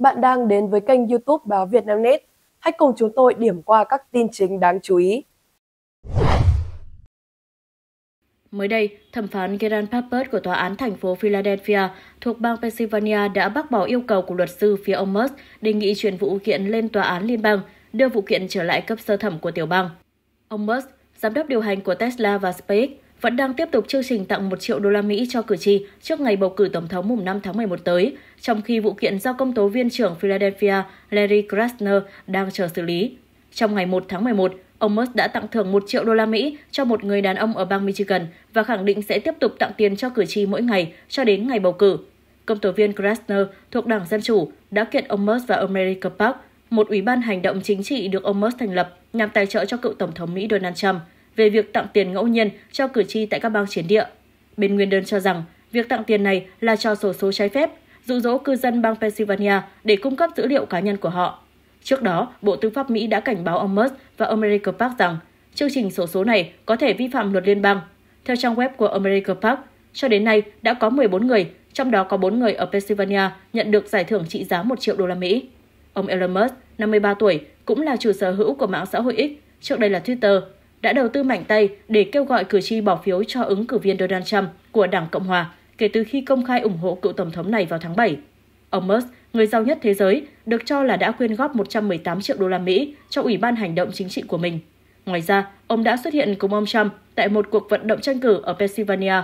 Bạn đang đến với kênh YouTube báo Vietnamnet. Hãy cùng chúng tôi điểm qua các tin chính đáng chú ý. Mới đây, thẩm phán Gerald Pappert của tòa án thành phố Philadelphia thuộc bang Pennsylvania đã bác bỏ yêu cầu của luật sư phía ông Musk đề nghị chuyển vụ kiện lên tòa án liên bang, đưa vụ kiện trở lại cấp sơ thẩm của tiểu bang. Ông Musk, giám đốc điều hành của Tesla và SpaceX, vẫn đang tiếp tục chương trình tặng 1 triệu đô la Mỹ cho cử tri trước ngày bầu cử tổng thống mùng 5 tháng 11 tới, trong khi vụ kiện do công tố viên trưởng Philadelphia Larry Krasner đang chờ xử lý. Trong ngày 1 tháng 11, ông Musk đã tặng thưởng 1 triệu đô la Mỹ cho một người đàn ông ở bang Michigan và khẳng định sẽ tiếp tục tặng tiền cho cử tri mỗi ngày cho đến ngày bầu cử. Công tố viên Krasner thuộc Đảng Dân Chủ đã kiện ông Musk và ông America Park, một ủy ban hành động chính trị được ông Musk thành lập nhằm tài trợ cho cựu Tổng thống Mỹ Donald Trump – về việc tặng tiền ngẫu nhiên cho cử tri tại các bang chiến địa. Bên nguyên đơn cho rằng việc tặng tiền này là cho sổ số trái phép, dụ dỗ cư dân bang Pennsylvania để cung cấp dữ liệu cá nhân của họ. Trước đó, Bộ Tư pháp Mỹ đã cảnh báo ông Musk và America Park rằng chương trình sổ số này có thể vi phạm luật liên bang. Theo trang web của America Park, cho đến nay đã có 14 người, trong đó có 4 người ở Pennsylvania nhận được giải thưởng trị giá 1 triệu đô la Mỹ. Ông Elon Musk, 53 tuổi, cũng là chủ sở hữu của mạng xã hội X, trước đây là Twitter, đã đầu tư mạnh tay để kêu gọi cử tri bỏ phiếu cho ứng cử viên Donald Trump của Đảng Cộng Hòa kể từ khi công khai ủng hộ cựu tổng thống này vào tháng 7. Ông Musk, người giàu nhất thế giới, được cho là đã quyên góp 118 triệu đô la Mỹ cho Ủy ban Hành động Chính trị của mình. Ngoài ra, ông đã xuất hiện cùng ông Trump tại một cuộc vận động tranh cử ở Pennsylvania,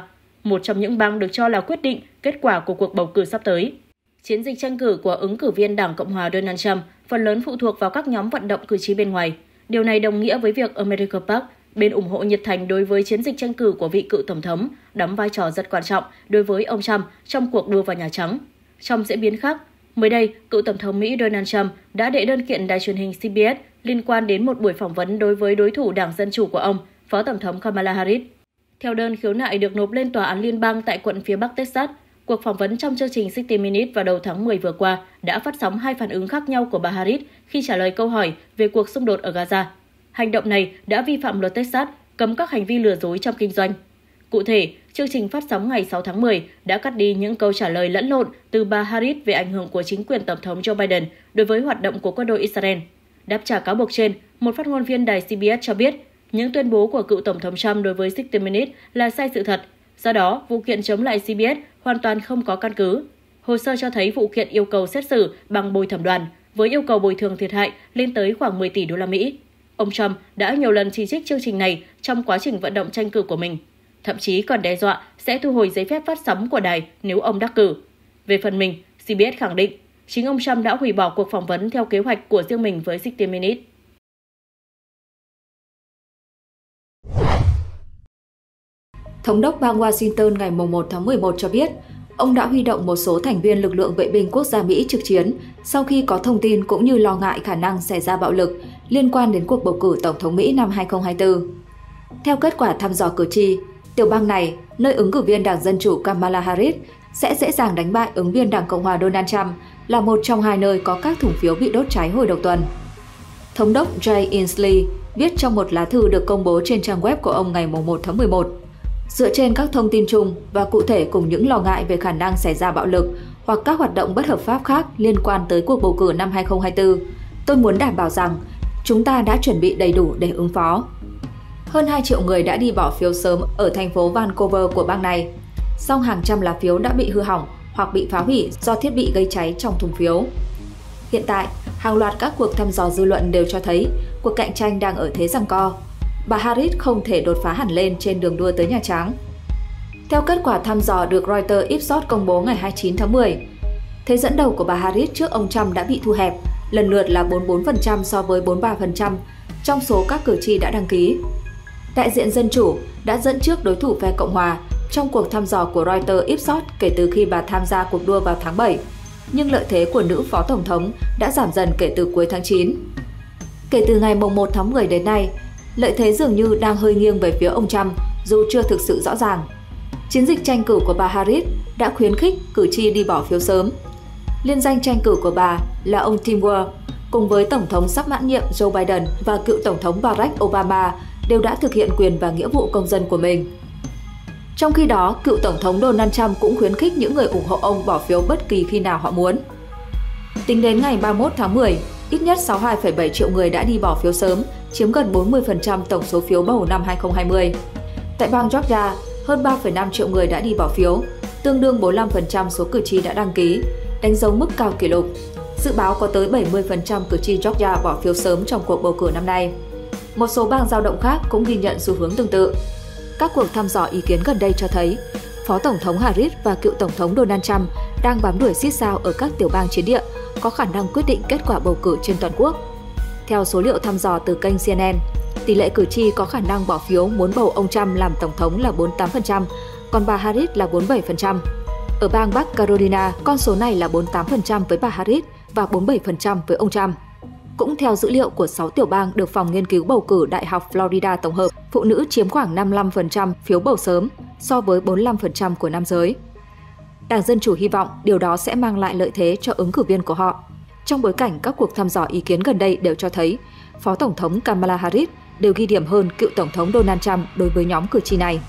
một trong những bang được cho là quyết định kết quả của cuộc bầu cử sắp tới. Chiến dịch tranh cử của ứng cử viên Đảng Cộng hòa Donald Trump phần lớn phụ thuộc vào các nhóm vận động cử tri bên ngoài – Điều này đồng nghĩa với việc America Park, bên ủng hộ nhiệt thành đối với chiến dịch tranh cử của vị cựu tổng thống, đóng vai trò rất quan trọng đối với ông Trump trong cuộc đua vào Nhà Trắng. Trong diễn biến khác, mới đây, cựu tổng thống Mỹ Donald Trump đã đệ đơn kiện đài truyền hình CBS liên quan đến một buổi phỏng vấn đối với đối thủ Đảng Dân Chủ của ông, Phó Tổng thống Kamala Harris. Theo đơn khiếu nại được nộp lên Tòa án Liên bang tại quận phía Bắc Texas, Cuộc phỏng vấn trong chương trình 60 Minutes vào đầu tháng 10 vừa qua đã phát sóng hai phản ứng khác nhau của bà Harris khi trả lời câu hỏi về cuộc xung đột ở Gaza. Hành động này đã vi phạm luật Texas cấm các hành vi lừa dối trong kinh doanh. Cụ thể, chương trình phát sóng ngày 6 tháng 10 đã cắt đi những câu trả lời lẫn lộn từ bà Harris về ảnh hưởng của chính quyền Tổng thống Joe Biden đối với hoạt động của quân đội Israel. Đáp trả cáo buộc trên, một phát ngôn viên đài CBS cho biết những tuyên bố của cựu Tổng thống Trump đối với 60 Minutes là sai sự thật. Do đó, vụ kiện chống lại CBS hoàn toàn không có căn cứ. Hồ sơ cho thấy vụ kiện yêu cầu xét xử bằng bồi thẩm đoàn với yêu cầu bồi thường thiệt hại lên tới khoảng 10 tỷ đô la Mỹ. Ông Trump đã nhiều lần chỉ trích chương trình này trong quá trình vận động tranh cử của mình, thậm chí còn đe dọa sẽ thu hồi giấy phép phát sóng của đài nếu ông đắc cử. Về phần mình, CBS khẳng định chính ông Trump đã hủy bỏ cuộc phỏng vấn theo kế hoạch của riêng mình với 60 Minutes. Thống đốc bang Washington ngày 1 tháng 11 cho biết, ông đã huy động một số thành viên lực lượng vệ binh quốc gia Mỹ trực chiến sau khi có thông tin cũng như lo ngại khả năng xảy ra bạo lực liên quan đến cuộc bầu cử Tổng thống Mỹ năm 2024. Theo kết quả thăm dò cử tri, tiểu bang này, nơi ứng cử viên Đảng Dân Chủ Kamala Harris sẽ dễ dàng đánh bại ứng viên Đảng Cộng hòa Donald Trump là một trong hai nơi có các thủng phiếu bị đốt cháy hồi đầu tuần. Thống đốc Jay Inslee viết trong một lá thư được công bố trên trang web của ông ngày 1 tháng 11 Dựa trên các thông tin chung và cụ thể cùng những lo ngại về khả năng xảy ra bạo lực hoặc các hoạt động bất hợp pháp khác liên quan tới cuộc bầu cử năm 2024, tôi muốn đảm bảo rằng chúng ta đã chuẩn bị đầy đủ để ứng phó. Hơn 2 triệu người đã đi bỏ phiếu sớm ở thành phố Vancouver của bang này, song hàng trăm lá phiếu đã bị hư hỏng hoặc bị phá hủy do thiết bị gây cháy trong thùng phiếu. Hiện tại, hàng loạt các cuộc thăm dò dư luận đều cho thấy cuộc cạnh tranh đang ở thế giằng co bà Harris không thể đột phá hẳn lên trên đường đua tới Nhà Trắng. Theo kết quả thăm dò được Reuters Ipsos công bố ngày 29 tháng 10, thế dẫn đầu của bà Harris trước ông Trump đã bị thu hẹp, lần lượt là 44% so với 43% trong số các cử tri đã đăng ký. Đại diện Dân Chủ đã dẫn trước đối thủ phe Cộng Hòa trong cuộc thăm dò của Reuters Ipsos kể từ khi bà tham gia cuộc đua vào tháng 7, nhưng lợi thế của nữ phó tổng thống đã giảm dần kể từ cuối tháng 9. Kể từ ngày 1 tháng 10 đến nay, lợi thế dường như đang hơi nghiêng về phía ông Trump, dù chưa thực sự rõ ràng. Chiến dịch tranh cử của bà Harris đã khuyến khích cử tri đi bỏ phiếu sớm. Liên danh tranh cử của bà là ông Tim Walz, cùng với Tổng thống sắp mãn nhiệm Joe Biden và cựu Tổng thống Barack Obama đều đã thực hiện quyền và nghĩa vụ công dân của mình. Trong khi đó, cựu Tổng thống Donald Trump cũng khuyến khích những người ủng hộ ông bỏ phiếu bất kỳ khi nào họ muốn. Tính đến ngày 31 tháng 10, ít nhất 62,7 triệu người đã đi bỏ phiếu sớm chiếm gần 40% tổng số phiếu bầu năm 2020. Tại bang Georgia, hơn 3,5 triệu người đã đi bỏ phiếu, tương đương 45% số cử tri đã đăng ký, đánh dấu mức cao kỷ lục. Dự báo có tới 70% cử tri Georgia bỏ phiếu sớm trong cuộc bầu cử năm nay. Một số bang giao động khác cũng ghi nhận xu hướng tương tự. Các cuộc thăm dò ý kiến gần đây cho thấy, Phó Tổng thống Harris và cựu Tổng thống Donald Trump đang bám đuổi xít sao ở các tiểu bang chiến địa, có khả năng quyết định kết quả bầu cử trên toàn quốc. Theo số liệu thăm dò từ kênh CNN, tỷ lệ cử tri có khả năng bỏ phiếu muốn bầu ông Trump làm tổng thống là 48%, còn bà Harris là 47%. Ở bang Bắc Carolina, con số này là 48% với bà Harris và 47% với ông Trump. Cũng theo dữ liệu của 6 tiểu bang được Phòng Nghiên cứu Bầu cử Đại học Florida tổng hợp, phụ nữ chiếm khoảng 55% phiếu bầu sớm so với 45% của nam giới. Đảng Dân Chủ hy vọng điều đó sẽ mang lại lợi thế cho ứng cử viên của họ trong bối cảnh các cuộc thăm dò ý kiến gần đây đều cho thấy Phó Tổng thống Kamala Harris đều ghi điểm hơn cựu Tổng thống Donald Trump đối với nhóm cử tri này.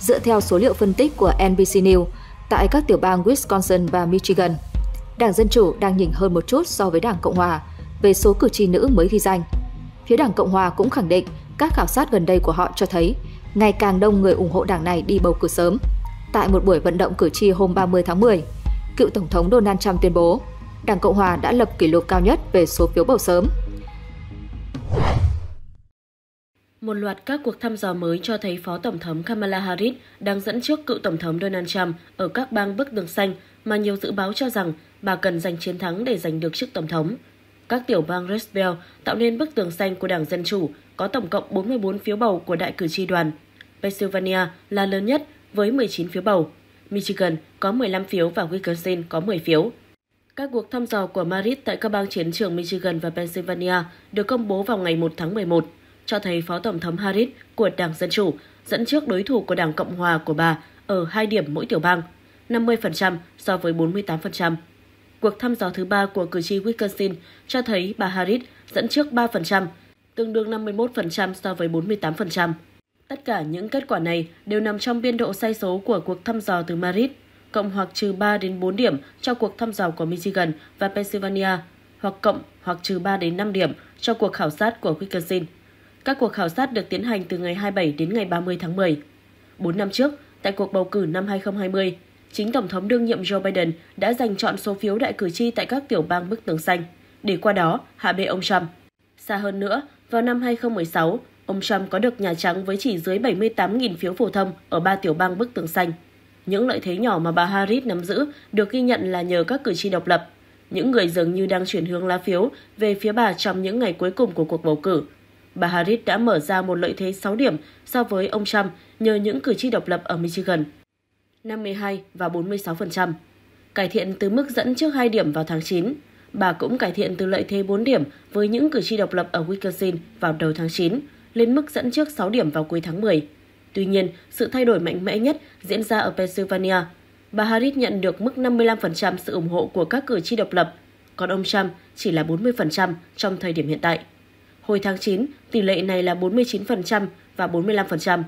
Dựa theo số liệu phân tích của NBC News, tại các tiểu bang Wisconsin và Michigan, Đảng Dân Chủ đang nhỉnh hơn một chút so với Đảng Cộng Hòa về số cử tri nữ mới ghi danh. Phía Đảng Cộng Hòa cũng khẳng định các khảo sát gần đây của họ cho thấy ngày càng đông người ủng hộ đảng này đi bầu cử sớm. Tại một buổi vận động cử tri hôm 30 tháng 10, cựu Tổng thống Donald Trump tuyên bố Đảng Cộng Hòa đã lập kỷ lục cao nhất về số phiếu bầu sớm. Một loạt các cuộc thăm dò mới cho thấy Phó Tổng thống Kamala Harris đang dẫn trước cựu Tổng thống Donald Trump ở các bang bức tường xanh mà nhiều dự báo cho rằng bà cần giành chiến thắng để giành được chức Tổng thống. Các tiểu bang Rust Belt tạo nên bức tường xanh của Đảng Dân Chủ có tổng cộng 44 phiếu bầu của đại cử tri đoàn. Pennsylvania là lớn nhất với 19 phiếu bầu, Michigan có 15 phiếu và Wisconsin có 10 phiếu. Các cuộc thăm dò của Marit tại các bang chiến trường Michigan và Pennsylvania được công bố vào ngày 1 tháng 11, cho thấy Phó Tổng thống Harris của Đảng Dân Chủ dẫn trước đối thủ của Đảng Cộng Hòa của bà ở hai điểm mỗi tiểu bang, 50% so với 48%. Cuộc thăm dò thứ ba của cử tri Wisconsin cho thấy bà Harris dẫn trước 3%, tương đương 51% so với 48%. Tất cả những kết quả này đều nằm trong biên độ sai số của cuộc thăm dò từ Madrid cộng hoặc trừ 3 đến 4 điểm cho cuộc thăm dò của Michigan và Pennsylvania, hoặc cộng hoặc trừ 3 đến 5 điểm cho cuộc khảo sát của Wisconsin. Các cuộc khảo sát được tiến hành từ ngày 27 đến ngày 30 tháng 10. 4 năm trước, tại cuộc bầu cử năm 2020, chính Tổng thống đương nhiệm Joe Biden đã giành chọn số phiếu đại cử tri tại các tiểu bang bức tường xanh, để qua đó hạ bệ ông Trump. Xa hơn nữa, vào năm 2016, ông Trump có được Nhà Trắng với chỉ dưới 78.000 phiếu phổ thông ở ba tiểu bang bức tường xanh – những lợi thế nhỏ mà bà Harris nắm giữ được ghi nhận là nhờ các cử tri độc lập, những người dường như đang chuyển hướng lá phiếu về phía bà trong những ngày cuối cùng của cuộc bầu cử. Bà Harris đã mở ra một lợi thế 6 điểm so với ông Trump nhờ những cử tri độc lập ở Michigan, 52 và 46%. Cải thiện từ mức dẫn trước 2 điểm vào tháng 9, bà cũng cải thiện từ lợi thế 4 điểm với những cử tri độc lập ở Wisconsin vào đầu tháng 9 lên mức dẫn trước 6 điểm vào cuối tháng 10. Tuy nhiên, sự thay đổi mạnh mẽ nhất diễn ra ở Pennsylvania. Bà Harris nhận được mức 55% sự ủng hộ của các cử tri độc lập, còn ông Trump chỉ là 40% trong thời điểm hiện tại. Hồi tháng 9, tỷ lệ này là 49% và 45%.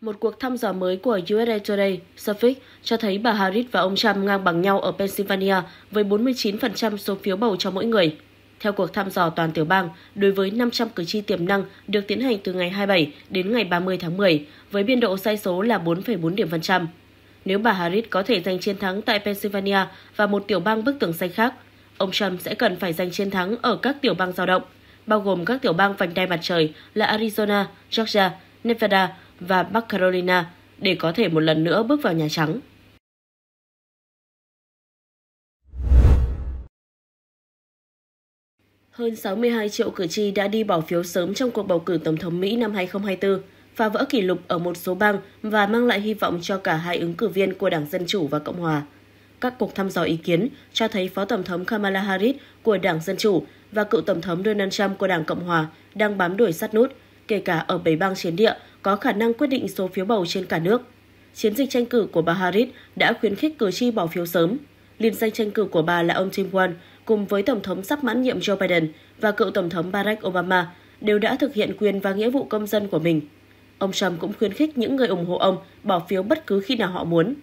Một cuộc thăm dò mới của USA Today, Suffolk, cho thấy bà Harris và ông Trump ngang bằng nhau ở Pennsylvania với 49% số phiếu bầu cho mỗi người theo cuộc thăm dò toàn tiểu bang đối với 500 cử tri tiềm năng được tiến hành từ ngày 27 đến ngày 30 tháng 10 với biên độ sai số là 4,4 điểm phần trăm. Nếu bà Harris có thể giành chiến thắng tại Pennsylvania và một tiểu bang bức tường xanh khác, ông Trump sẽ cần phải giành chiến thắng ở các tiểu bang dao động, bao gồm các tiểu bang vành đai mặt trời là Arizona, Georgia, Nevada và Bắc Carolina để có thể một lần nữa bước vào Nhà Trắng. Hơn 62 triệu cử tri đã đi bỏ phiếu sớm trong cuộc bầu cử Tổng thống Mỹ năm 2024, phá vỡ kỷ lục ở một số bang và mang lại hy vọng cho cả hai ứng cử viên của Đảng Dân Chủ và Cộng Hòa. Các cuộc thăm dò ý kiến cho thấy Phó Tổng thống Kamala Harris của Đảng Dân Chủ và cựu Tổng thống Donald Trump của Đảng Cộng Hòa đang bám đuổi sát nút, kể cả ở bảy bang chiến địa có khả năng quyết định số phiếu bầu trên cả nước. Chiến dịch tranh cử của bà Harris đã khuyến khích cử tri bỏ phiếu sớm. Liên danh tranh cử của bà là ông Tim Wan, cùng với Tổng thống sắp mãn nhiệm Joe Biden và cựu Tổng thống Barack Obama đều đã thực hiện quyền và nghĩa vụ công dân của mình. Ông Trump cũng khuyến khích những người ủng hộ ông bỏ phiếu bất cứ khi nào họ muốn.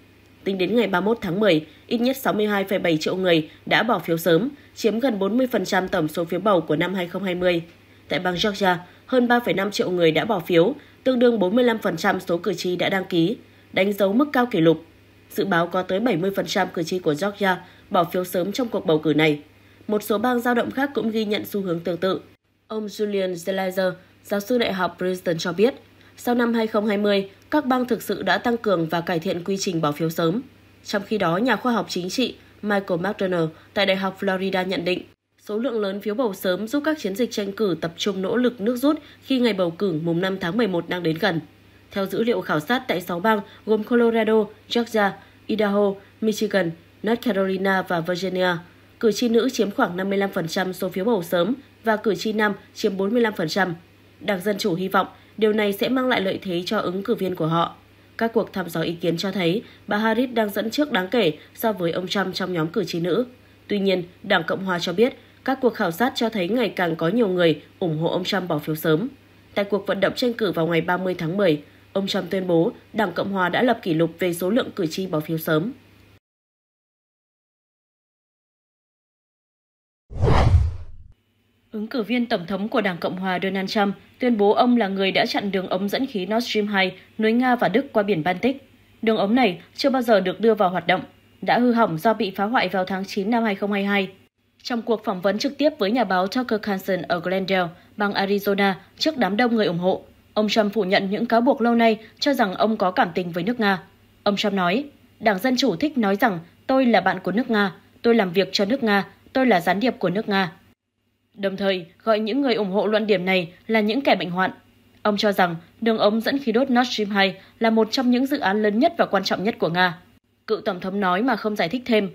Tính đến ngày 31 tháng 10, ít nhất 62,7 triệu người đã bỏ phiếu sớm, chiếm gần 40% tổng số phiếu bầu của năm 2020. Tại bang Georgia, hơn 3,5 triệu người đã bỏ phiếu, tương đương 45% số cử tri đã đăng ký, đánh dấu mức cao kỷ lục. Dự báo có tới 70% cử tri của Georgia bỏ phiếu sớm trong cuộc bầu cử này một số bang giao động khác cũng ghi nhận xu hướng tương tự. Ông Julian Zelizer, giáo sư đại học Princeton cho biết, sau năm 2020, các bang thực sự đã tăng cường và cải thiện quy trình bỏ phiếu sớm. Trong khi đó, nhà khoa học chính trị Michael McDonald tại Đại học Florida nhận định, số lượng lớn phiếu bầu sớm giúp các chiến dịch tranh cử tập trung nỗ lực nước rút khi ngày bầu cử mùng 5 tháng 11 đang đến gần. Theo dữ liệu khảo sát tại 6 bang gồm Colorado, Georgia, Idaho, Michigan, North Carolina và Virginia, cử tri nữ chiếm khoảng 55% số phiếu bầu sớm và cử tri nam chiếm 45%. Đảng Dân Chủ hy vọng điều này sẽ mang lại lợi thế cho ứng cử viên của họ. Các cuộc thăm dò ý kiến cho thấy bà Harris đang dẫn trước đáng kể so với ông Trump trong nhóm cử tri nữ. Tuy nhiên, Đảng Cộng Hòa cho biết các cuộc khảo sát cho thấy ngày càng có nhiều người ủng hộ ông Trump bỏ phiếu sớm. Tại cuộc vận động tranh cử vào ngày 30 tháng 10, ông Trump tuyên bố Đảng Cộng Hòa đã lập kỷ lục về số lượng cử tri bỏ phiếu sớm. Ứng cử viên tổng thống của Đảng Cộng hòa Donald Trump tuyên bố ông là người đã chặn đường ống dẫn khí Nord Stream 2 nối Nga và Đức qua biển Baltic. Đường ống này chưa bao giờ được đưa vào hoạt động, đã hư hỏng do bị phá hoại vào tháng 9 năm 2022. Trong cuộc phỏng vấn trực tiếp với nhà báo Tucker Carlson ở Glendale, bang Arizona, trước đám đông người ủng hộ, ông Trump phủ nhận những cáo buộc lâu nay cho rằng ông có cảm tình với nước Nga. Ông Trump nói, Đảng Dân Chủ thích nói rằng tôi là bạn của nước Nga, tôi làm việc cho nước Nga, tôi là gián điệp của nước Nga đồng thời gọi những người ủng hộ luận điểm này là những kẻ bệnh hoạn. Ông cho rằng đường ống dẫn khí đốt Nord Stream 2 là một trong những dự án lớn nhất và quan trọng nhất của Nga. Cựu Tổng thống nói mà không giải thích thêm.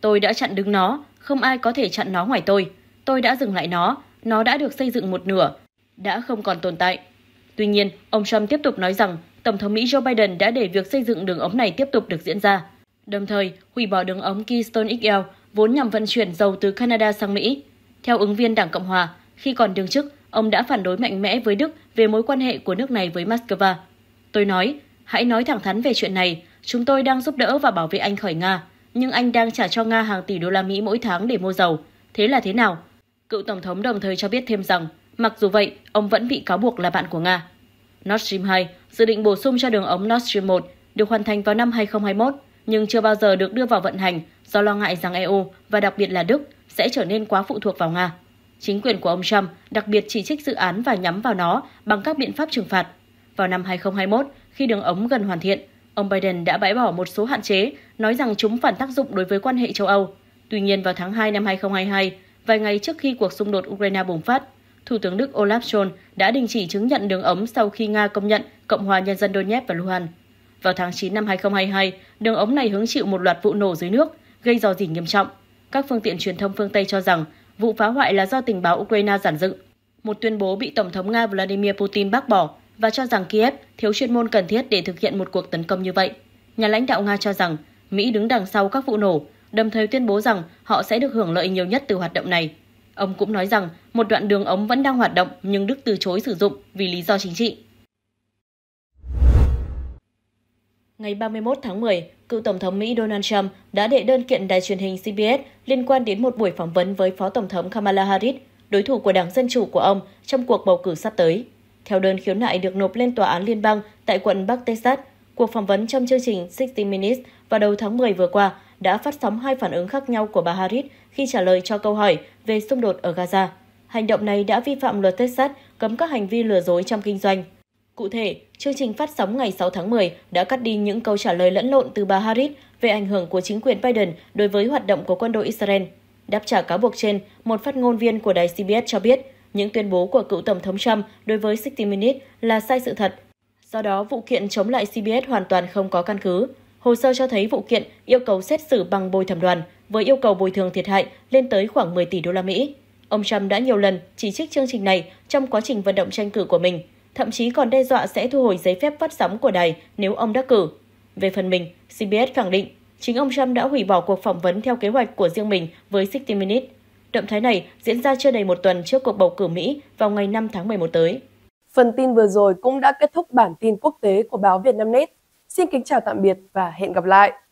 Tôi đã chặn đứng nó, không ai có thể chặn nó ngoài tôi. Tôi đã dừng lại nó, nó đã được xây dựng một nửa, đã không còn tồn tại. Tuy nhiên, ông Trump tiếp tục nói rằng Tổng thống Mỹ Joe Biden đã để việc xây dựng đường ống này tiếp tục được diễn ra, đồng thời hủy bỏ đường ống Keystone XL vốn nhằm vận chuyển dầu từ Canada sang Mỹ theo ứng viên Đảng Cộng Hòa, khi còn đương chức, ông đã phản đối mạnh mẽ với Đức về mối quan hệ của nước này với Moscow. Tôi nói, hãy nói thẳng thắn về chuyện này, chúng tôi đang giúp đỡ và bảo vệ anh khỏi Nga, nhưng anh đang trả cho Nga hàng tỷ đô la Mỹ mỗi tháng để mua dầu. Thế là thế nào? Cựu Tổng thống đồng thời cho biết thêm rằng, mặc dù vậy, ông vẫn bị cáo buộc là bạn của Nga. Nord Stream 2 dự định bổ sung cho đường ống Nord Stream 1 được hoàn thành vào năm 2021, nhưng chưa bao giờ được đưa vào vận hành do lo ngại rằng EU và đặc biệt là Đức sẽ trở nên quá phụ thuộc vào Nga. Chính quyền của ông Trump đặc biệt chỉ trích dự án và nhắm vào nó bằng các biện pháp trừng phạt. Vào năm 2021, khi đường ống gần hoàn thiện, ông Biden đã bãi bỏ một số hạn chế, nói rằng chúng phản tác dụng đối với quan hệ châu Âu. Tuy nhiên, vào tháng 2 năm 2022, vài ngày trước khi cuộc xung đột Ukraine bùng phát, Thủ tướng Đức Olaf Scholz đã đình chỉ chứng nhận đường ống sau khi Nga công nhận Cộng hòa Nhân dân Donetsk và Luhansk. Vào tháng 9 năm 2022, đường ống này hứng chịu một loạt vụ nổ dưới nước, gây rò rỉ nghiêm trọng. Các phương tiện truyền thông phương Tây cho rằng vụ phá hoại là do tình báo Ukraine giản dựng. Một tuyên bố bị Tổng thống Nga Vladimir Putin bác bỏ và cho rằng Kiev thiếu chuyên môn cần thiết để thực hiện một cuộc tấn công như vậy. Nhà lãnh đạo Nga cho rằng Mỹ đứng đằng sau các vụ nổ, đồng thời tuyên bố rằng họ sẽ được hưởng lợi nhiều nhất từ hoạt động này. Ông cũng nói rằng một đoạn đường ống vẫn đang hoạt động nhưng Đức từ chối sử dụng vì lý do chính trị. Ngày 31 tháng 10, cựu Tổng thống Mỹ Donald Trump đã đệ đơn kiện đài truyền hình CBS liên quan đến một buổi phỏng vấn với Phó Tổng thống Kamala Harris, đối thủ của Đảng Dân Chủ của ông trong cuộc bầu cử sắp tới. Theo đơn khiếu nại được nộp lên Tòa án Liên bang tại quận Bắc Texas, cuộc phỏng vấn trong chương trình 60 Minutes vào đầu tháng 10 vừa qua đã phát sóng hai phản ứng khác nhau của bà Harris khi trả lời cho câu hỏi về xung đột ở Gaza. Hành động này đã vi phạm luật Texas cấm các hành vi lừa dối trong kinh doanh. Cụ thể, chương trình phát sóng ngày 6 tháng 10 đã cắt đi những câu trả lời lẫn lộn từ bà Harris về ảnh hưởng của chính quyền Biden đối với hoạt động của quân đội Israel. Đáp trả cáo buộc trên, một phát ngôn viên của đài CBS cho biết những tuyên bố của cựu Tổng thống Trump đối với 60 Minutes là sai sự thật. Do đó, vụ kiện chống lại CBS hoàn toàn không có căn cứ. Hồ sơ cho thấy vụ kiện yêu cầu xét xử bằng bồi thẩm đoàn với yêu cầu bồi thường thiệt hại lên tới khoảng 10 tỷ đô la Mỹ. Ông Trump đã nhiều lần chỉ trích chương trình này trong quá trình vận động tranh cử của mình – thậm chí còn đe dọa sẽ thu hồi giấy phép phát sóng của đài nếu ông đắc cử. Về phần mình, CBS khẳng định chính ông Trump đã hủy bỏ cuộc phỏng vấn theo kế hoạch của riêng mình với 60 Minutes. Động thái này diễn ra chưa đầy một tuần trước cuộc bầu cử Mỹ vào ngày 5 tháng 11 tới. Phần tin vừa rồi cũng đã kết thúc bản tin quốc tế của báo Việt Nam Net Xin kính chào tạm biệt và hẹn gặp lại!